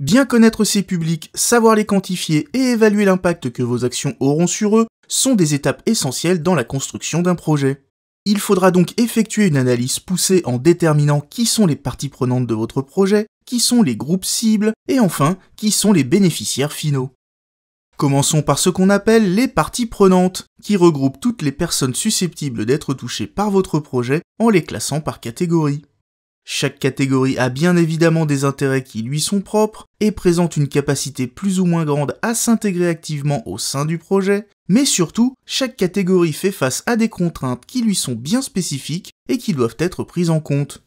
Bien connaître ces publics, savoir les quantifier et évaluer l'impact que vos actions auront sur eux sont des étapes essentielles dans la construction d'un projet. Il faudra donc effectuer une analyse poussée en déterminant qui sont les parties prenantes de votre projet, qui sont les groupes cibles et enfin qui sont les bénéficiaires finaux. Commençons par ce qu'on appelle les parties prenantes, qui regroupent toutes les personnes susceptibles d'être touchées par votre projet en les classant par catégorie. Chaque catégorie a bien évidemment des intérêts qui lui sont propres et présente une capacité plus ou moins grande à s'intégrer activement au sein du projet, mais surtout, chaque catégorie fait face à des contraintes qui lui sont bien spécifiques et qui doivent être prises en compte.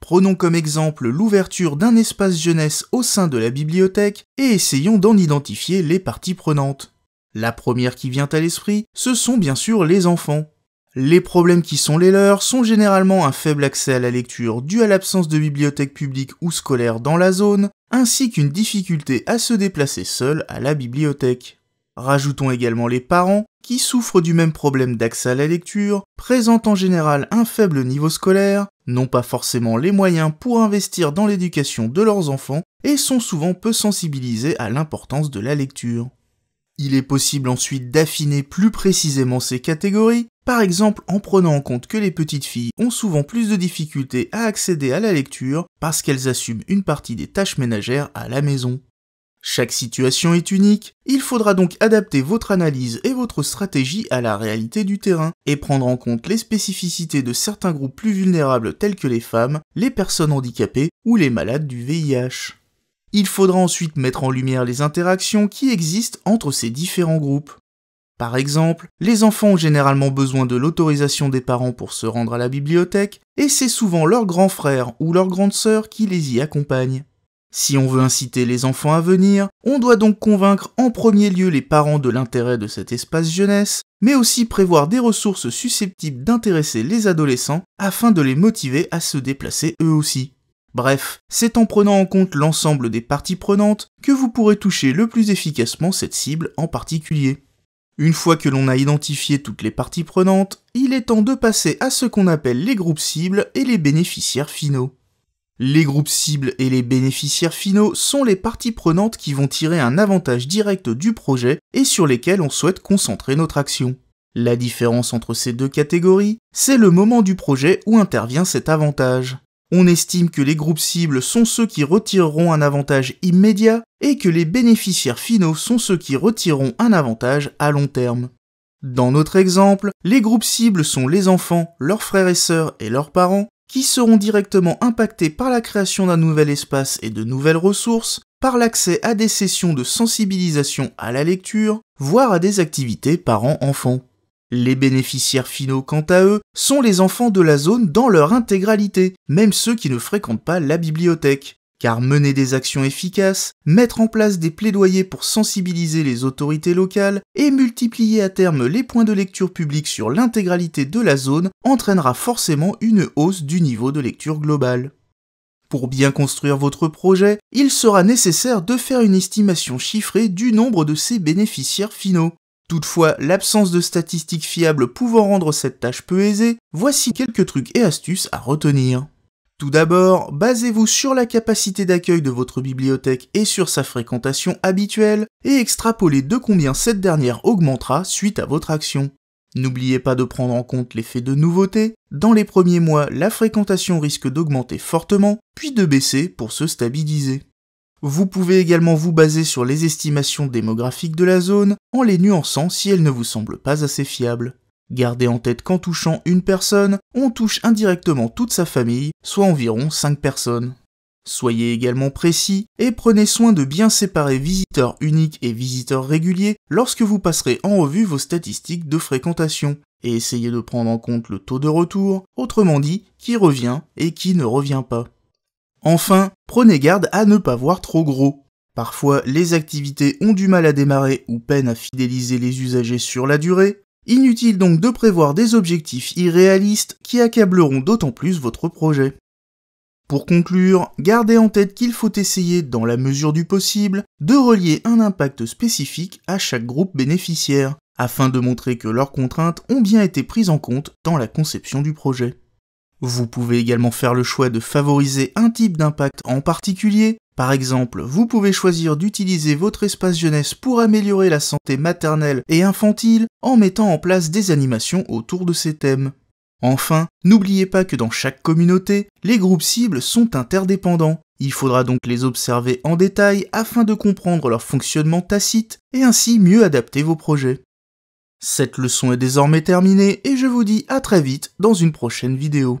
Prenons comme exemple l'ouverture d'un espace jeunesse au sein de la bibliothèque et essayons d'en identifier les parties prenantes. La première qui vient à l'esprit, ce sont bien sûr les enfants. Les problèmes qui sont les leurs sont généralement un faible accès à la lecture dû à l'absence de bibliothèque publique ou scolaire dans la zone, ainsi qu'une difficulté à se déplacer seul à la bibliothèque. Rajoutons également les parents, qui souffrent du même problème d'accès à la lecture, présentent en général un faible niveau scolaire, n'ont pas forcément les moyens pour investir dans l'éducation de leurs enfants et sont souvent peu sensibilisés à l'importance de la lecture. Il est possible ensuite d'affiner plus précisément ces catégories, par exemple en prenant en compte que les petites filles ont souvent plus de difficultés à accéder à la lecture parce qu'elles assument une partie des tâches ménagères à la maison. Chaque situation est unique, il faudra donc adapter votre analyse et votre stratégie à la réalité du terrain et prendre en compte les spécificités de certains groupes plus vulnérables tels que les femmes, les personnes handicapées ou les malades du VIH. Il faudra ensuite mettre en lumière les interactions qui existent entre ces différents groupes. Par exemple, les enfants ont généralement besoin de l'autorisation des parents pour se rendre à la bibliothèque, et c'est souvent leur grand frère ou leur grande sœur qui les y accompagne. Si on veut inciter les enfants à venir, on doit donc convaincre en premier lieu les parents de l'intérêt de cet espace jeunesse, mais aussi prévoir des ressources susceptibles d'intéresser les adolescents afin de les motiver à se déplacer eux aussi. Bref, c'est en prenant en compte l'ensemble des parties prenantes que vous pourrez toucher le plus efficacement cette cible en particulier. Une fois que l'on a identifié toutes les parties prenantes, il est temps de passer à ce qu'on appelle les groupes cibles et les bénéficiaires finaux. Les groupes cibles et les bénéficiaires finaux sont les parties prenantes qui vont tirer un avantage direct du projet et sur lesquelles on souhaite concentrer notre action. La différence entre ces deux catégories, c'est le moment du projet où intervient cet avantage. On estime que les groupes cibles sont ceux qui retireront un avantage immédiat et que les bénéficiaires finaux sont ceux qui retireront un avantage à long terme. Dans notre exemple, les groupes cibles sont les enfants, leurs frères et sœurs et leurs parents, qui seront directement impactés par la création d'un nouvel espace et de nouvelles ressources, par l'accès à des sessions de sensibilisation à la lecture, voire à des activités parents-enfants. Les bénéficiaires finaux, quant à eux, sont les enfants de la zone dans leur intégralité, même ceux qui ne fréquentent pas la bibliothèque. Car mener des actions efficaces, mettre en place des plaidoyers pour sensibiliser les autorités locales et multiplier à terme les points de lecture publics sur l'intégralité de la zone entraînera forcément une hausse du niveau de lecture globale. Pour bien construire votre projet, il sera nécessaire de faire une estimation chiffrée du nombre de ces bénéficiaires finaux. Toutefois, l'absence de statistiques fiables pouvant rendre cette tâche peu aisée, voici quelques trucs et astuces à retenir. Tout d'abord, basez-vous sur la capacité d'accueil de votre bibliothèque et sur sa fréquentation habituelle, et extrapolez de combien cette dernière augmentera suite à votre action. N'oubliez pas de prendre en compte l'effet de nouveauté. Dans les premiers mois, la fréquentation risque d'augmenter fortement, puis de baisser pour se stabiliser. Vous pouvez également vous baser sur les estimations démographiques de la zone en les nuançant si elles ne vous semblent pas assez fiables. Gardez en tête qu'en touchant une personne, on touche indirectement toute sa famille, soit environ 5 personnes. Soyez également précis et prenez soin de bien séparer visiteurs uniques et visiteurs réguliers lorsque vous passerez en revue vos statistiques de fréquentation et essayez de prendre en compte le taux de retour, autrement dit qui revient et qui ne revient pas. Enfin, prenez garde à ne pas voir trop gros. Parfois, les activités ont du mal à démarrer ou peinent à fidéliser les usagers sur la durée. Inutile donc de prévoir des objectifs irréalistes qui accableront d'autant plus votre projet. Pour conclure, gardez en tête qu'il faut essayer, dans la mesure du possible, de relier un impact spécifique à chaque groupe bénéficiaire, afin de montrer que leurs contraintes ont bien été prises en compte dans la conception du projet. Vous pouvez également faire le choix de favoriser un type d'impact en particulier. Par exemple, vous pouvez choisir d'utiliser votre espace jeunesse pour améliorer la santé maternelle et infantile en mettant en place des animations autour de ces thèmes. Enfin, n'oubliez pas que dans chaque communauté, les groupes cibles sont interdépendants. Il faudra donc les observer en détail afin de comprendre leur fonctionnement tacite et ainsi mieux adapter vos projets. Cette leçon est désormais terminée et je vous dis à très vite dans une prochaine vidéo.